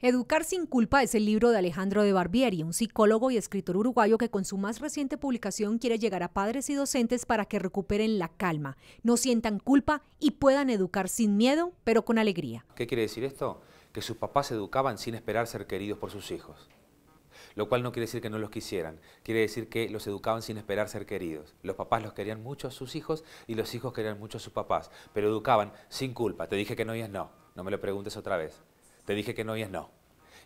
Educar sin culpa es el libro de Alejandro de Barbieri, un psicólogo y escritor uruguayo que con su más reciente publicación quiere llegar a padres y docentes para que recuperen la calma, no sientan culpa y puedan educar sin miedo, pero con alegría. ¿Qué quiere decir esto? Que sus papás educaban sin esperar ser queridos por sus hijos. Lo cual no quiere decir que no los quisieran, quiere decir que los educaban sin esperar ser queridos. Los papás los querían mucho a sus hijos y los hijos querían mucho a sus papás, pero educaban sin culpa. Te dije que no y es no, no me lo preguntes otra vez. Te dije que no y es no.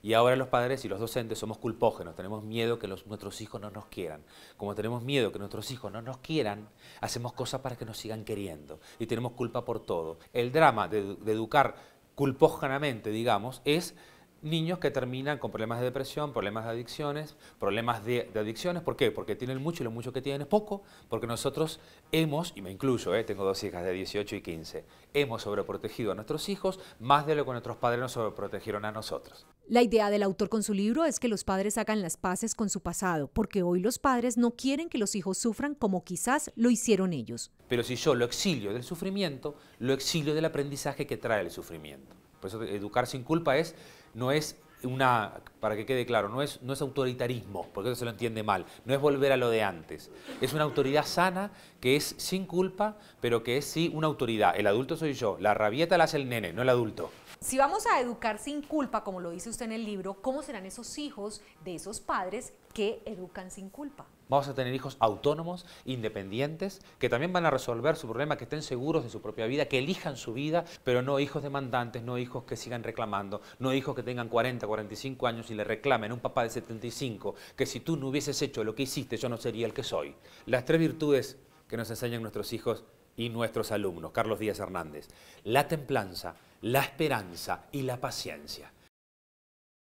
Y ahora los padres y los docentes somos culpógenos, tenemos miedo que nuestros hijos no nos quieran. Como tenemos miedo que nuestros hijos no nos quieran, hacemos cosas para que nos sigan queriendo y tenemos culpa por todo. El drama de educar culpógenamente, digamos, es niños que terminan con problemas de depresión, problemas de adicciones, problemas de, adicciones. ¿Por qué? Porque tienen mucho y lo mucho que tienen es poco. Porque nosotros hemos, y me incluyo, eh, tengo dos hijas de 18 y 15, hemos sobreprotegido a nuestros hijos más de lo que nuestros padres nos sobreprotegieron a nosotros. La idea del autor con su libro es que los padres hagan las paces con su pasado, porque hoy los padres no quieren que los hijos sufran como quizás lo hicieron ellos. Pero si yo lo exilio del sufrimiento, lo exilio del aprendizaje que trae el sufrimiento eso educar sin culpa es, no es una, para que quede claro, no es, no es autoritarismo, porque eso se lo entiende mal, no es volver a lo de antes. Es una autoridad sana que es sin culpa, pero que es sí una autoridad. El adulto soy yo, la rabieta la hace el nene, no el adulto si vamos a educar sin culpa, como lo dice usted en el libro, ¿cómo serán esos hijos de esos padres que educan sin culpa? Vamos a tener hijos autónomos, independientes, que también van a resolver su problema, que estén seguros de su propia vida, que elijan su vida, pero no hijos demandantes, no hijos que sigan reclamando, no hijos que tengan 40, 45 años y le reclamen a un papá de 75 que si tú no hubieses hecho lo que hiciste, yo no sería el que soy. Las tres virtudes que nos enseñan nuestros hijos y nuestros alumnos. Carlos Díaz Hernández. La templanza, la esperanza y la paciencia.